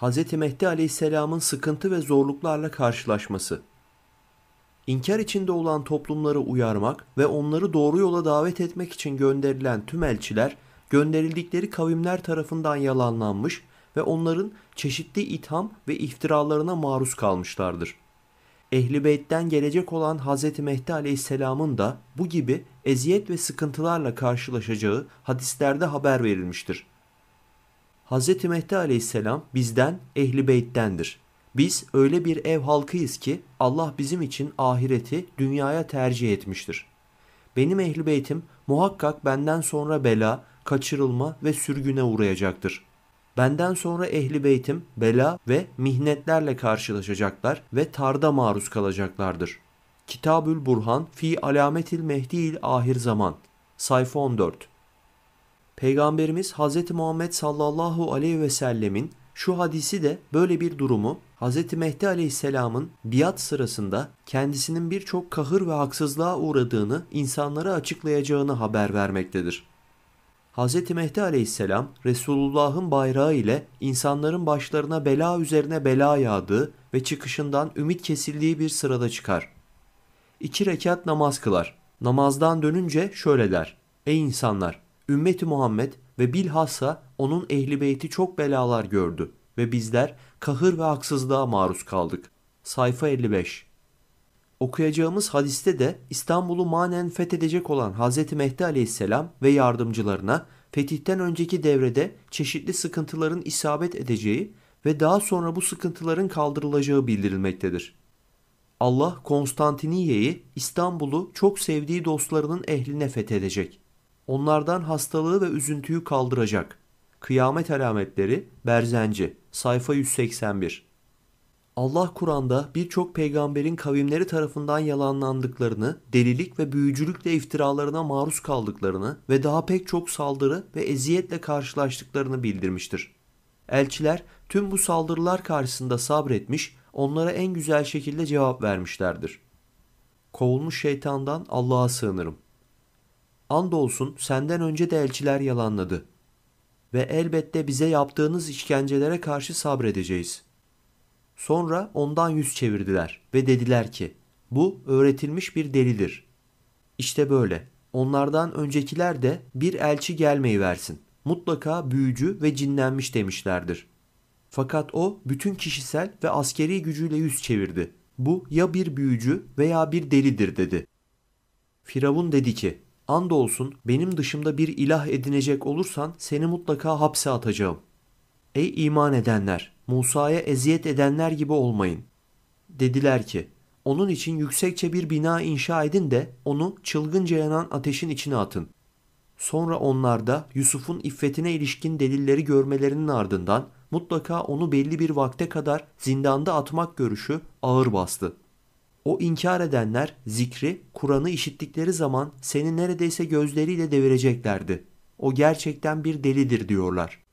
Hz. Mehdi aleyhisselamın sıkıntı ve zorluklarla karşılaşması. İnkar içinde olan toplumları uyarmak ve onları doğru yola davet etmek için gönderilen tüm elçiler, gönderildikleri kavimler tarafından yalanlanmış ve onların çeşitli itham ve iftiralarına maruz kalmışlardır. Ehli Beyt'ten gelecek olan Hz. Mehdi Aleyhisselam'ın da bu gibi eziyet ve sıkıntılarla karşılaşacağı hadislerde haber verilmiştir. Hz. Mehdi aleyhisselam bizden ehli beyttendir. Biz öyle bir ev halkıyız ki Allah bizim için ahireti dünyaya tercih etmiştir. Benim ehli beytim muhakkak benden sonra bela, kaçırılma ve sürgüne uğrayacaktır. Benden sonra ehli beytim bela ve mihnetlerle karşılaşacaklar ve tarda maruz kalacaklardır. Kitabül Burhan fi Alametil Mehdi'il Ahir Zaman Sayfa 14 Peygamberimiz Hz. Muhammed sallallahu aleyhi ve sellemin şu hadisi de böyle bir durumu Hz. Mehdi aleyhisselamın biat sırasında kendisinin birçok kahır ve haksızlığa uğradığını insanlara açıklayacağını haber vermektedir. Hz. Mehdi aleyhisselam Resulullah'ın bayrağı ile insanların başlarına bela üzerine bela yağdığı ve çıkışından ümit kesildiği bir sırada çıkar. İki rekat namaz kılar. Namazdan dönünce şöyle der. Ey insanlar! Ümmeti Muhammed ve bilhassa onun ehli beyti çok belalar gördü ve bizler kahır ve haksızlığa maruz kaldık. Sayfa 55 Okuyacağımız hadiste de İstanbul'u manen fethedecek olan Hz. Mehdi aleyhisselam ve yardımcılarına fetihten önceki devrede çeşitli sıkıntıların isabet edeceği ve daha sonra bu sıkıntıların kaldırılacağı bildirilmektedir. Allah Konstantiniye'yi İstanbul'u çok sevdiği dostlarının ehline fethedecek Onlardan hastalığı ve üzüntüyü kaldıracak. Kıyamet alametleri Berzenci sayfa 181 Allah Kur'an'da birçok peygamberin kavimleri tarafından yalanlandıklarını, delilik ve büyücülükle iftiralarına maruz kaldıklarını ve daha pek çok saldırı ve eziyetle karşılaştıklarını bildirmiştir. Elçiler tüm bu saldırılar karşısında sabretmiş, onlara en güzel şekilde cevap vermişlerdir. Kovulmuş şeytandan Allah'a sığınırım. Andolsun senden önce de elçiler yalanladı. Ve elbette bize yaptığınız işkencelere karşı sabredeceğiz. Sonra ondan yüz çevirdiler ve dediler ki bu öğretilmiş bir delidir. İşte böyle. Onlardan öncekiler de bir elçi gelmeyi versin. Mutlaka büyücü ve cinlenmiş demişlerdir. Fakat o bütün kişisel ve askeri gücüyle yüz çevirdi. Bu ya bir büyücü veya bir delidir dedi. Firavun dedi ki Andolsun benim dışımda bir ilah edinecek olursan seni mutlaka hapse atacağım. Ey iman edenler! Musa'ya eziyet edenler gibi olmayın. Dediler ki, onun için yüksekçe bir bina inşa edin de onu çılgınca yanan ateşin içine atın. Sonra onlar da Yusuf'un iffetine ilişkin delilleri görmelerinin ardından mutlaka onu belli bir vakte kadar zindanda atmak görüşü ağır bastı.'' O inkar edenler zikri, Kur'an'ı işittikleri zaman seni neredeyse gözleriyle devireceklerdi. O gerçekten bir delidir diyorlar.